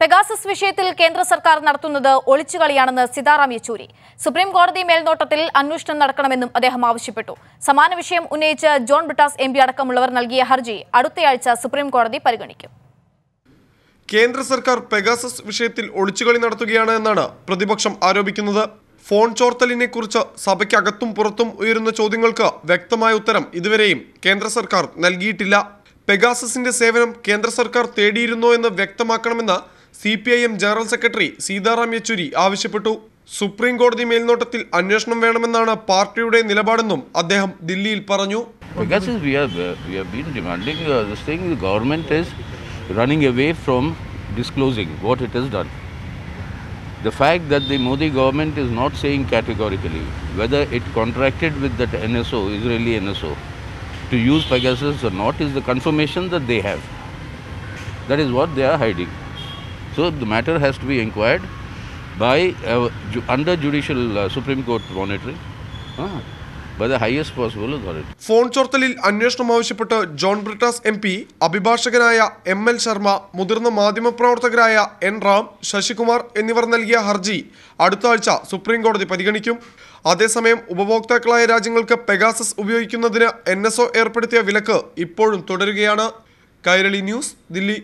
Pegasus വിഷയത്തിൽ കേന്ദ്ര സർക്കാർ നടത്തുന്നത് ഒളിച്ചുകളിയാണെന്ന് സീതാറാം യെച്ചൂരി സുപ്രീം കോടതി മേൽനോട്ടത്തിൽ അന്വേഷണം നടക്കണമെന്നും അദ്ദേഹം ആവശ്യപ്പെട്ടു സമാന വിഷയം ഉന്നയിച്ച് ജോൺ ബ്രിട്ടാസ് എം അടക്കമുള്ളവർ നൽകിയ ഹർജി അടുത്തയാഴ്ച സുപ്രീം കോടതി പരിഗണിക്കും കേന്ദ്ര സർക്കാർ പെഗാസസ് വിഷയത്തിൽ ഒളിച്ചുകളി നടത്തുകയാണ് എന്നാണ് പ്രതിപക്ഷം ആരോപിക്കുന്നത് ഫോൺ ചോർത്തലിനെ കുറിച്ച് സഭയ്ക്കകത്തും പുറത്തും ഉയരുന്ന ചോദ്യങ്ങൾക്ക് വ്യക്തമായ ഉത്തരം ഇതുവരെയും കേന്ദ്ര സർക്കാർ നൽകിയിട്ടില്ല പെഗാസസിന്റെ സേവനം കേന്ദ്ര സർക്കാർ തേടിയിരുന്നോ എന്ന് വ്യക്തമാക്കണമെന്ന് C P I M general secretary Sitaram Yechury supreme സുപ്രീം കോടതി മേൽനോട്ടത്തിൽ അന്വേഷണം വേണമെന്നാണ് പാർട്ടിയുടെ നിലപാടെന്നും അദ്ദേഹം ദില്ലിയിൽ പറഞ്ഞു the fact that the modi government is not saying categorically whether it contracted with that nso israeli nso to use pegasus or not is the confirmation that they have that is what they are hiding So the matter has to be inquired by uh, ju under judicial uh, Supreme Court monitoring. Uh, by the highest possible authority. Phone ചോർത്തലിൽ അന്വേഷണം ആവശ്യപ്പെട്ട് John Brittas M P അഭിഭാഷകനായ M L Sharma മുതിർന്ന മാധ്യമപ്രവർത്തകരായ N Ram Sasikumar എന്നിവർ നൽകിയ ഹർജി അടുത്ത ആഴ്ച സുപ്രീം കോടതി പരിഗണിക്കും അതേസമയം ഉപഭോക്താക്കളായ രാജ്യങ്ങൾക്ക് പെഗാസസ് ഉപയോഗിക്കുന്നതിന് എൻ ഏർപ്പെടുത്തിയ വിലക്ക് ഇപ്പോഴും തുടരുകയാണ് കൈരളി ന്യൂസ് ദില്ലി